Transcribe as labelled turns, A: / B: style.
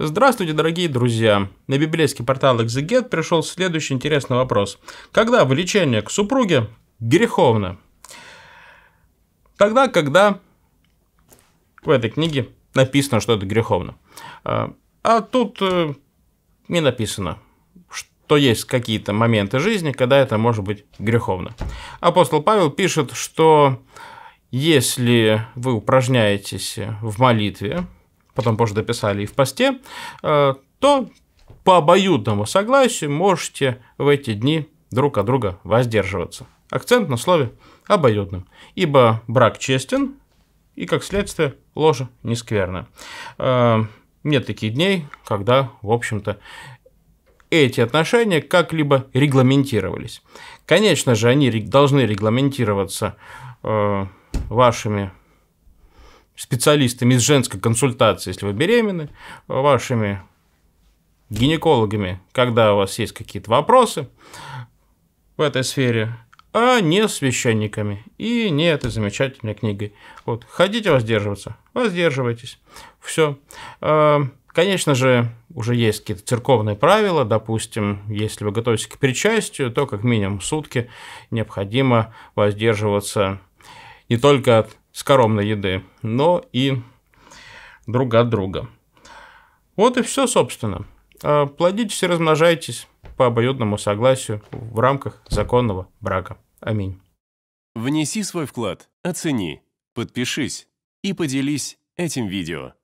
A: Здравствуйте, дорогие друзья! На библейский портал Exeget пришел следующий интересный вопрос. Когда влечение к супруге греховно? Тогда, когда в этой книге написано, что это греховно. А, а тут э, не написано, что есть какие-то моменты жизни, когда это может быть греховно. Апостол Павел пишет, что если вы упражняетесь в молитве, потом позже дописали и в посте, э, то по обоюдному согласию можете в эти дни друг от друга воздерживаться. Акцент на слове обоюдным, ибо брак честен и, как следствие, ложа не скверна. Э, нет таких дней, когда, в общем-то, эти отношения как-либо регламентировались. Конечно же, они должны регламентироваться э, вашими специалистами из женской консультации, если вы беременны, вашими гинекологами, когда у вас есть какие-то вопросы в этой сфере, а не священниками и не этой замечательной книгой. Вот. Хотите воздерживаться? Воздерживайтесь. Все. А, конечно же, уже есть какие-то церковные правила. Допустим, если вы готовитесь к причастию, то как минимум сутки необходимо воздерживаться не только от скоромной еды, но и друг от друга. Вот и все, собственно. А плодитесь и размножайтесь по обоюдному согласию в рамках законного брака. Аминь. Внеси свой вклад, оцени, подпишись и поделись этим видео.